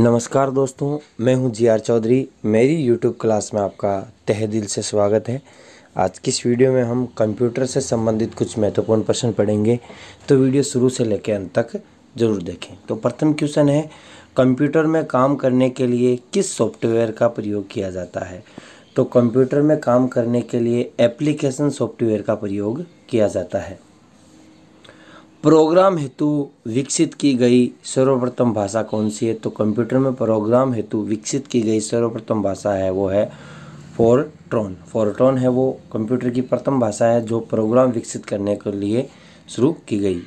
नमस्कार दोस्तों मैं हूं जी आर चौधरी मेरी यूट्यूब क्लास में आपका तह दिल से स्वागत है आज की इस वीडियो में हम कंप्यूटर से संबंधित कुछ महत्वपूर्ण प्रश्न पढ़ेंगे तो वीडियो शुरू से लेकर अंत तक जरूर देखें तो प्रथम क्वेश्चन है कंप्यूटर में काम करने के लिए किस सॉफ्टवेयर का प्रयोग किया जाता है तो कंप्यूटर में काम करने के लिए एप्लीकेशन सॉफ्टवेयर का प्रयोग किया जाता है प्रोग्राम हेतु विकसित की गई सर्वप्रथम भाषा कौन सी है तो कंप्यूटर में प्रोग्राम हेतु विकसित की गई सर्वप्रथम भाषा है वो है फोरट्रॉन फोरट्रॉन है वो कंप्यूटर की प्रथम भाषा है जो प्रोग्राम विकसित करने के लिए शुरू की गई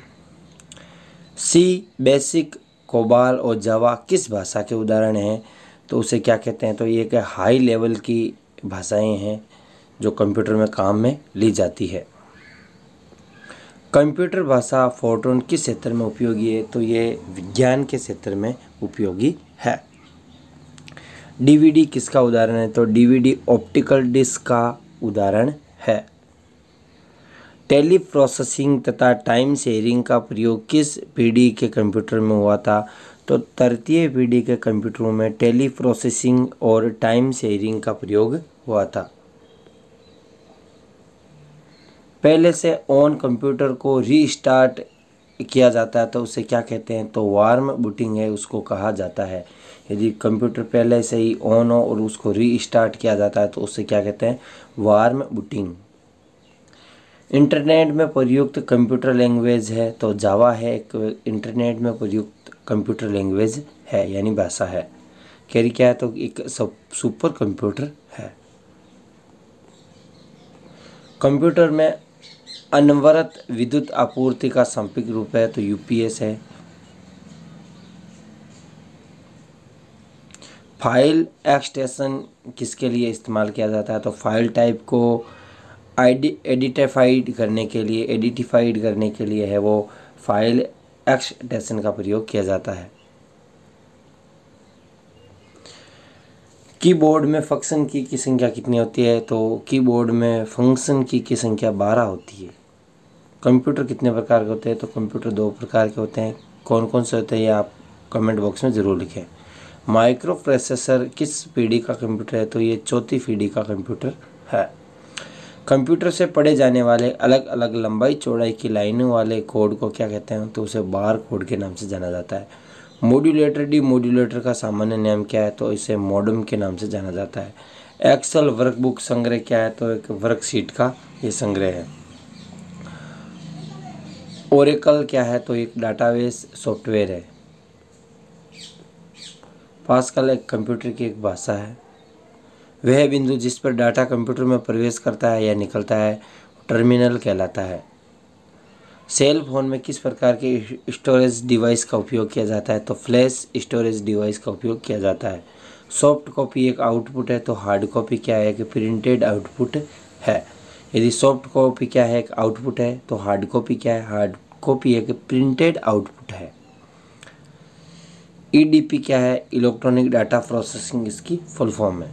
सी बेसिक कोबाल और जावा किस भाषा के उदाहरण हैं तो उसे क्या कहते हैं तो ये क्या हाई लेवल की भाषाएं हैं जो कंप्यूटर में काम में ली जाती है कंप्यूटर भाषा फोटोन किस क्षेत्र में उपयोगी है तो ये विज्ञान के क्षेत्र में उपयोगी है डीवीडी किसका उदाहरण है तो डीवीडी ऑप्टिकल डिस्क का उदाहरण है टेली प्रोसेसिंग तथा टाइम शेयरिंग का प्रयोग किस पीढ़ी के कंप्यूटर में हुआ था तो तृतीय पीढ़ी के कंप्यूटरों में टेली प्रोसेसिंग और टाइम शेयरिंग का प्रयोग हुआ था पहले से ऑन कंप्यूटर को रीस्टार्ट किया जाता है तो उसे क्या कहते हैं तो वार्म बुटिंग है उसको कहा जाता है यदि कंप्यूटर पहले से ही ऑन हो और उसको रीस्टार्ट किया जाता है तो उसे क्या कहते हैं वार्म बुटिंग इंटरनेट में प्रयुक्त कंप्यूटर लैंग्वेज है तो जावा है एक इंटरनेट में प्रयुक्त कंप्यूटर लैंग्वेज है यानी भाषा है कैरी क्या है तो एक सुपर कंप्यूटर है कंप्यूटर में अनवरत विद्युत आपूर्ति का संपिक रूप है तो यूपीएस है फाइल एक्सटेशन किसके लिए इस्तेमाल किया जाता है तो फाइल टाइप को आईडी एडिटिफाइड करने के लिए एडिटिफाइड करने के लिए है वो फाइल एक्सटेशन का प्रयोग किया जाता है कीबोर्ड में फंक्शन की की संख्या कितनी होती है तो कीबोर्ड में फंक्शन की की संख्या बारह होती है कंप्यूटर कितने प्रकार के होते हैं तो कंप्यूटर दो प्रकार के होते हैं कौन कौन से होते हैं ये आप कमेंट बॉक्स में ज़रूर लिखें माइक्रो प्रोसेसर किस पीढ़ी का कंप्यूटर है तो ये चौथी पीढ़ी का कंप्यूटर है कंप्यूटर से पढ़े जाने वाले अलग अलग लंबाई चौड़ाई की लाइनों वाले कोड को क्या कहते हैं तो उसे बार कोड के नाम से जाना जाता है मोड्यूलेटर डी मोड्यूलेटर का सामान्य नाम क्या है तो इसे मॉडम के नाम से जाना जाता है एक्सल वर्कबुक संग्रह क्या है तो एक वर्कशीट का ये संग्रह है ओरेकल क्या है तो एक डाटाबेस सॉफ्टवेयर है पास्कल एक कंप्यूटर की एक भाषा है वह बिंदु जिस पर डाटा कंप्यूटर में प्रवेश करता है या निकलता है टर्मिनल कहलाता है सेल फोन में किस प्रकार के स्टोरेज डिवाइस का उपयोग किया जाता है तो फ्लैश स्टोरेज डिवाइस का उपयोग किया जाता है सॉफ्ट कॉपी एक आउटपुट है तो हार्ड कॉपी क्या है कि प्रिंटेड आउटपुट है यदि सॉफ्ट कॉपी क्या है एक आउटपुट है तो हार्ड कॉपी क्या है हार्ड कॉपी एक प्रिंटेड आउटपुट है ईडीपी e क्या है इलेक्ट्रॉनिक डाटा प्रोसेसिंग इसकी फुल फॉर्म है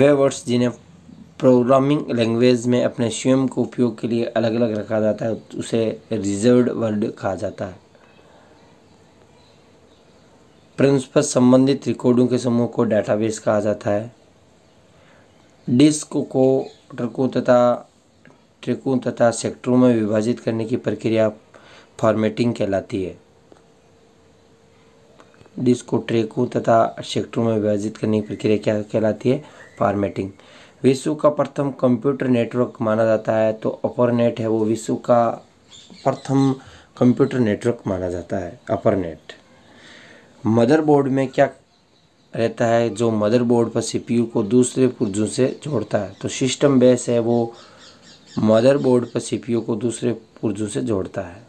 वे वर्ड्स जिन्हें प्रोग्रामिंग लैंग्वेज में अपने स्वयं को उपयोग के लिए अलग अलग रखा जाता है उसे रिजर्व वर्ड कहा जाता है प्रिंसिपल संबंधित रिकॉर्डों के समूह को डाटाबेस कहा जाता है डिस्क को ट्रकों तथा त्रिकोण तथा सेक्टरों में विभाजित करने की प्रक्रिया फॉर्मेटिंग कहलाती है डिश को ट्रेकों तथा सेक्टरों में विभाजित करने की प्रक्रिया क्या कहलाती है फॉर्मेटिंग विश्व का प्रथम कंप्यूटर नेटवर्क माना जाता है तो अपर नेट है वो विश्व का प्रथम कंप्यूटर नेटवर्क माना जाता है अपर नेट मदरबोर्ड में क्या रहता है जो मदरबोर्ड पर सीपीयू को दूसरे पुर्जों से जोड़ता है तो सिस्टम बेस है वो मदरबोर्ड पर सीपीयू को दूसरे पुर्जों से जोड़ता है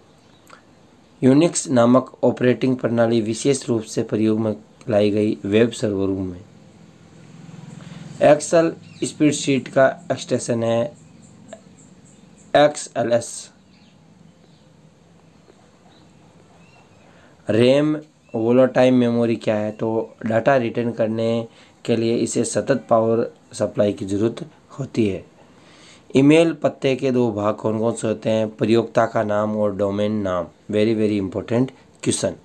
यूनिक्स नामक ऑपरेटिंग प्रणाली विशेष रूप से प्रयोग में लाई गई वेब सर्वरों में एक्सएल स्पीडशीट का एक्सटेंशन है एक्सएलएस एल वोला रैम वोलाटाइम मेमोरी क्या है तो डाटा रिटर्न करने के लिए इसे सतत पावर सप्लाई की ज़रूरत होती है ईमेल पत्ते के दो भाग कौन कौन से होते हैं प्रयोगता का नाम और डोमेन नाम वेरी वेरी इंपॉर्टेंट क्वेश्चन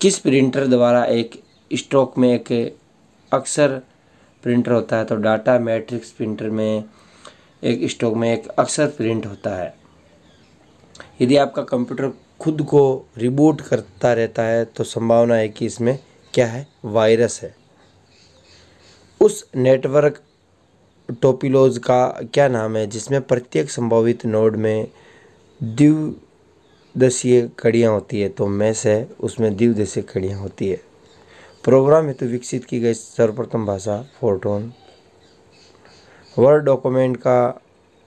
किस प्रिंटर द्वारा एक स्टॉक में एक अक्सर प्रिंटर होता है तो डाटा मैट्रिक्स प्रिंटर में एक स्टॉक में एक अक्सर प्रिंट होता है यदि आपका कंप्यूटर खुद को रिबूट करता रहता है तो संभावना है कि इसमें क्या है वायरस है उस नेटवर्क टोपिलोज का क्या नाम है जिसमें प्रत्येक संभावित नोड में द्विदशीय कड़ियाँ होती है तो मैस है उसमें द्विदशीय कड़ियाँ होती है प्रोग्राम हेतु तो विकसित की गई सर्वप्रथम भाषा फोटोन वर्ड डॉक्यूमेंट का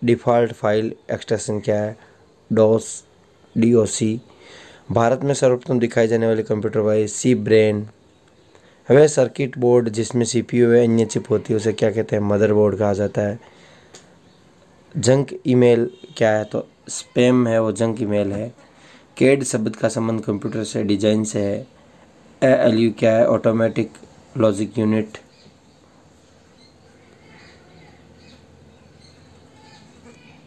डिफ़ॉल्ट फाइल एक्सटेंशन क्या है डोस डी भारत में सर्वप्रथम दिखाई जाने वाली कंप्यूटर वाइज सी ब्रेन वह सर्किट बोर्ड जिसमें सी पी यू है अन्य चिप होती है उसे क्या कहते हैं मदरबोर्ड कहा जाता है जंक ईमेल क्या है तो स्पेम है वो जंक ईमेल है केड शब्द का संबंध कंप्यूटर से डिजाइन से है ए एल यू क्या है automatic logic unit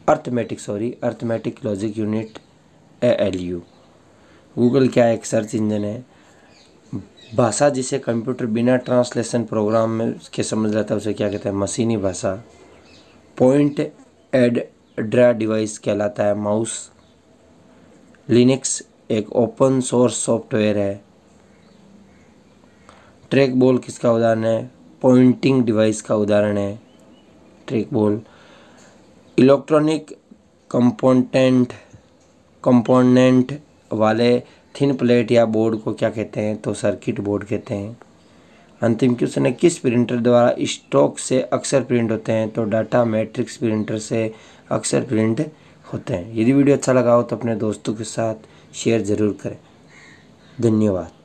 arithmetic sorry arithmetic logic unit A L U Google क्या है एक सर्च इंजन है भाषा जिसे कंप्यूटर बिना ट्रांसलेशन प्रोग्राम में के समझ लेता है उसे क्या कहते हैं मशीनी भाषा पॉइंट एड ड्रा डिवाइस कहलाता है माउस लिनक्स एक ओपन सोर्स सॉफ्टवेयर है ट्रैक बॉल किसका उदाहरण है पॉइंटिंग डिवाइस का उदाहरण है track ball electronic component component वाले थिन प्लेट या बोर्ड को क्या कहते हैं तो सर्किट बोर्ड कहते हैं अंतिम क्वेश्चन है किस प्रिंटर द्वारा स्टॉक से अक्सर प्रिंट होते हैं तो डाटा मैट्रिक्स प्रिंटर से अक्सर प्रिंट होते हैं यदि वीडियो अच्छा लगा हो तो अपने दोस्तों के साथ शेयर ज़रूर करें धन्यवाद